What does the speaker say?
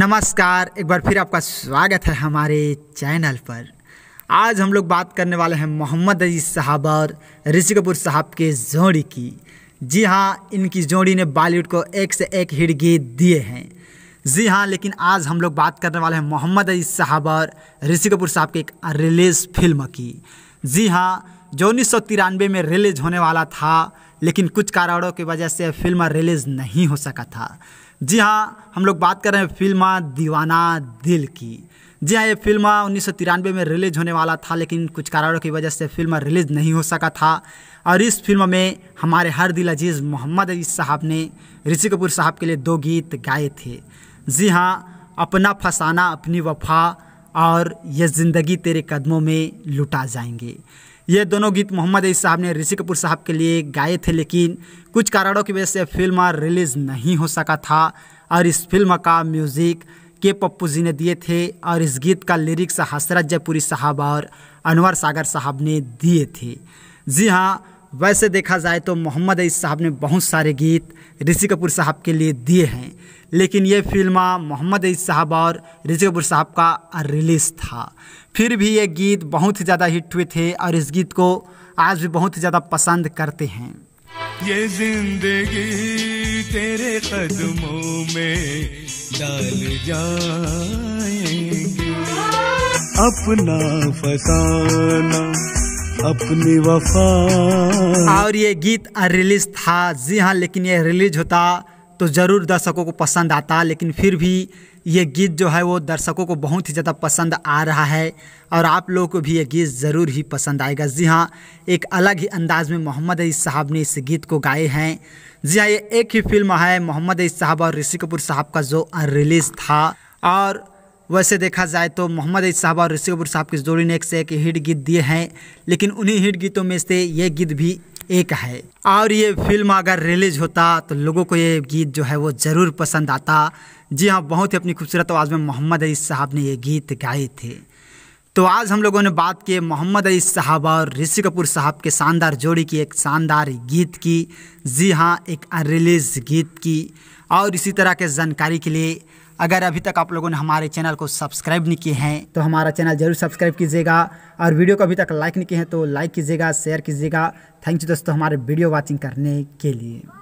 नमस्कार एक बार फिर आपका स्वागत है हमारे चैनल पर आज हम लोग बात करने वाले हैं मोहम्मद अजीज़ साहब और ऋषि कपूर साहब के जोड़ी की जी हाँ इनकी जोड़ी ने बॉलीवुड को एक से एक हिट गीत दिए हैं जी हाँ लेकिन आज हम लोग बात करने वाले हैं मोहम्मद अजीज़ साहब और ऋषि कपूर साहब की एक रिलीज़ फिल्म की जी हाँ जो उन्नीस में रिलीज़ होने वाला था लेकिन कुछ कारणों की वजह से फिल्म रिलीज़ नहीं हो सका था जी हाँ हम लोग बात कर रहे हैं फिल्म दीवाना दिल की जी हाँ ये फिल्म उन्नीस में रिलीज होने वाला था लेकिन कुछ कारणों की वजह से फिल्म रिलीज नहीं हो सका था और इस फिल्म में हमारे हर दिल अजीज़ मोहम्मद अजीज़ साहब ने ऋषि कपूर साहब के लिए दो गीत गाए थे जी हाँ अपना फसाना अपनी वफा और ये ज़िंदगी तेरे कदमों में लुटा जाएंगे ये दोनों गीत मोहम्मद अली साहब ने ऋषि कपूर साहब के लिए गाए थे लेकिन कुछ कारणों की वजह से फिल्म रिलीज़ नहीं हो सका था और इस फिल्म का म्यूज़िक के पप्पू जी ने दिए थे और इस गीत का लिरिक्स हसरत जयपुरी साहब और अनवर सागर साहब ने दिए थे जी हाँ वैसे देखा जाए तो मोहम्मद अई साहब ने बहुत सारे गीत ऋषि कपूर साहब के लिए दिए हैं लेकिन ये फिल्म मोहम्मद अज़ीज़ साहब और रिजकपुर साहब का रिलीज़ था फिर भी ये गीत बहुत ही ज़्यादा हिट हुए थे और इस गीत को आज भी बहुत ही ज़्यादा पसंद करते हैं ये जिंदगी तेरे कदमों में डाल जाएंगे अपना फसाना अपनी वफा और ये गीत रिलीज था जी हाँ लेकिन ये रिलीज होता तो ज़रूर दर्शकों को पसंद आता लेकिन फिर भी ये गीत जो है वो दर्शकों को बहुत ही ज़्यादा पसंद आ रहा है और आप लोगों को भी ये गीत ज़रूर ही पसंद आएगा जी हाँ एक अलग ही अंदाज में मोहम्मद अली साहब ने इस गीत को गाए हैं जी हाँ ये एक ही फिल्म है मोहम्मद अली साहब और ऋषि कपूर साहब का जो रिलीज़ था और वैसे देखा जाए तो मोहम्मद अली साहब और ऋषि कपूर साहब की जोड़ी ने एक से एक हिट गीत दिए हैं लेकिन उन्हीं हिट गीतों में से ये गीत भी एक है और ये फिल्म अगर रिलीज होता तो लोगों को ये गीत जो है वो ज़रूर पसंद आता जी हाँ बहुत ही अपनी खूबसूरत आवाज़ में मोहम्मद अली साहब ने ये गीत गाए थे तो आज हम लोगों ने बात की मोहम्मद अली साहब और ऋषि कपूर साहब के शानदार जोड़ी की एक शानदार गीत की जी हाँ एक अनरिलीज गीत की और इसी तरह के जानकारी के लिए अगर अभी तक आप लोगों ने हमारे चैनल को सब्सक्राइब नहीं किए हैं तो हमारा चैनल जरूर सब्सक्राइब कीजिएगा और वीडियो को अभी तक लाइक नहीं किए हैं तो लाइक कीजिएगा शेयर कीजिएगा थैंक यू दोस्तों हमारे वीडियो वॉचिंग करने के लिए